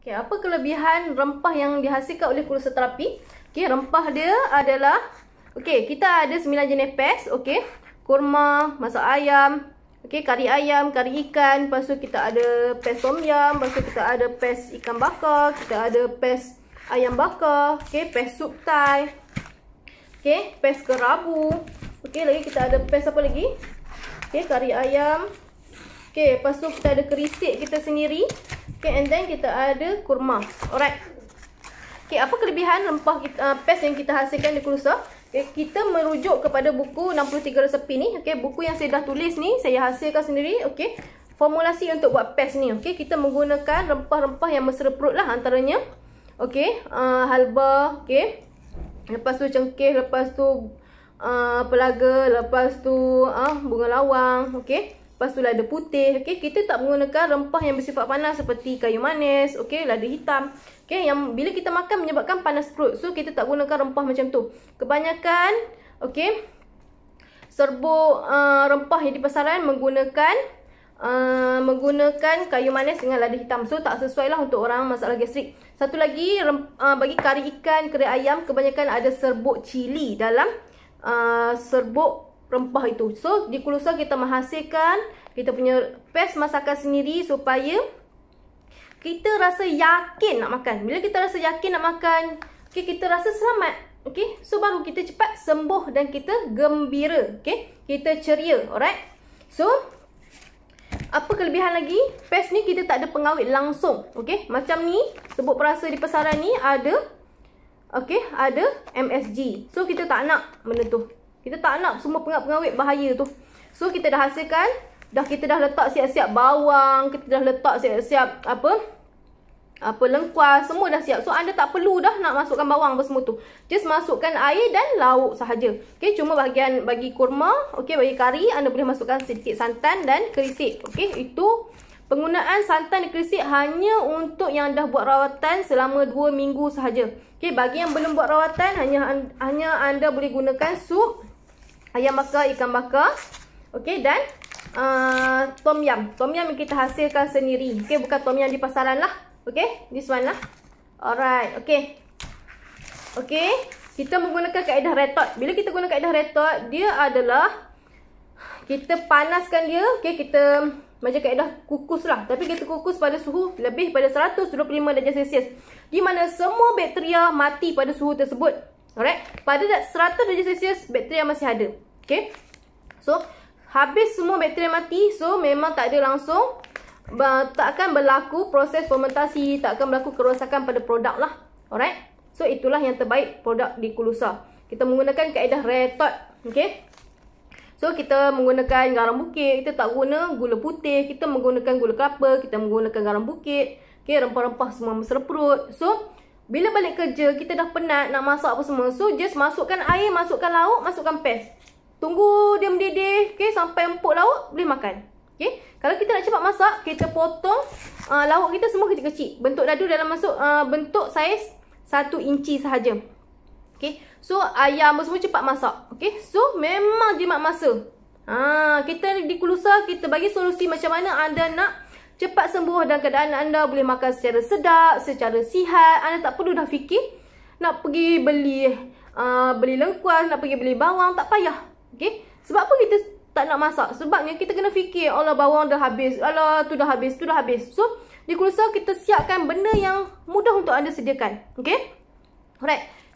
Okay, apa kelebihan rempah yang dihasilkan oleh kurusa terapi? Okay, rempah dia adalah Okay, kita ada 9 jenis pes Okay, kurma, masak ayam Okay, kari ayam, kari ikan Lepas tu kita ada pes tom yam Lepas tu kita ada pes ikan bakar Kita ada pes ayam bakar Okay, pes sup thai Okay, pes kerabu Okay, lagi kita ada pes apa lagi? Okay, kari ayam Okay, lepas tu kita ada kerisik kita sendiri Okay, and then kita ada kurma. Alright. Okay, apa kelebihan rempah kita, uh, pes yang kita hasilkan di kulusa? Okay, kita merujuk kepada buku 63 resepi ni. Okay, buku yang saya dah tulis ni, saya hasilkan sendiri. Okay, formulasi untuk buat pes ni. Okay, kita menggunakan rempah-rempah yang mesra perut lah antaranya. Okay, uh, halba. Okay, lepas tu cengkeh, lepas tu uh, pelaga, lepas tu uh, bunga lawang. Okay, Lepas tu lada lah putih. okay kita tak menggunakan rempah yang bersifat panas seperti kayu manis, okay lada hitam. okay yang bila kita makan menyebabkan panas perut. So kita tak gunakan rempah macam tu. Kebanyakan okay serbu uh, rempah yang di pasaran menggunakan Uh, menggunakan kayu manis dengan lada hitam So tak sesuai lah untuk orang masalah gastrik Satu lagi rem, uh, bagi kari ikan, kari ayam Kebanyakan ada serbuk cili dalam uh, serbuk rempah itu. So, di kulusa kita menghasilkan kita punya paste masakan sendiri supaya kita rasa yakin nak makan. Bila kita rasa yakin nak makan, okay, kita rasa selamat. Okay? So, baru kita cepat sembuh dan kita gembira. Okay? Kita ceria. Alright? So, apa kelebihan lagi? Paste ni kita tak ada pengawet langsung. Okay? Macam ni, sebut perasa di pasaran ni ada Okay, ada MSG. So, kita tak nak menentuh. Kita tak nak semua pengap-pengawet bahaya tu. So kita dah hasilkan, dah kita dah letak siap-siap bawang, kita dah letak siap-siap apa? Apa lengkuas, semua dah siap. So anda tak perlu dah nak masukkan bawang apa semua tu. Just masukkan air dan lauk sahaja. Okey, cuma bahagian bagi kurma, okey bagi kari anda boleh masukkan sedikit santan dan kerisik. Okey, itu Penggunaan santan keresik hanya untuk yang dah buat rawatan selama 2 minggu sahaja. Okey, bagi yang belum buat rawatan hanya hanya anda boleh gunakan sup ayam bakar, ikan bakar. Okey dan uh, tom yam. Tom yam yang kita hasilkan sendiri. Okey bukan tom yam di pasaran lah. Okey this one lah. Alright okey. Okey kita menggunakan kaedah retort. Bila kita guna kaedah retort, dia adalah kita panaskan dia. Okey kita macam kaedah kukus lah. Tapi kita kukus pada suhu lebih pada 125 darjah Celsius. Di mana semua bakteria mati pada suhu tersebut. Alright, pada dah 100 darjah Celsius yang masih ada. Okay, so habis semua bakteria mati, so memang tak ada langsung uh, takkan berlaku proses fermentasi, takkan berlaku kerosakan pada produk lah. Alright, so itulah yang terbaik produk di Kulusa. Kita menggunakan kaedah retot, okay? So kita menggunakan garam bukit, kita tak guna gula putih, kita menggunakan gula kelapa, kita menggunakan garam bukit, okay? Rempah-rempah semua masalah perut. So bila balik kerja, kita dah penat nak masak apa semua. So, just masukkan air, masukkan lauk, masukkan pes. Tunggu dia mendidih, okay, sampai empuk lauk, boleh makan. Okay. Kalau kita nak cepat masak, kita potong uh, lauk kita semua kecil-kecil. Bentuk dadu dalam masuk uh, bentuk saiz satu inci sahaja. Okay. So, ayam apa semua cepat masak. Okay. So, memang jimat masa. Ha, kita di Kulusa, kita bagi solusi macam mana anda nak cepat sembuh dan keadaan anda boleh makan secara sedap, secara sihat. Anda tak perlu dah fikir nak pergi beli uh, beli lengkuas, nak pergi beli bawang, tak payah. Okay. Sebab apa kita tak nak masak? Sebabnya kita kena fikir, "Allah bawang dah habis. Allah tu dah habis, tu dah habis." So, di kursus kita siapkan benda yang mudah untuk anda sediakan. Okey? Alright.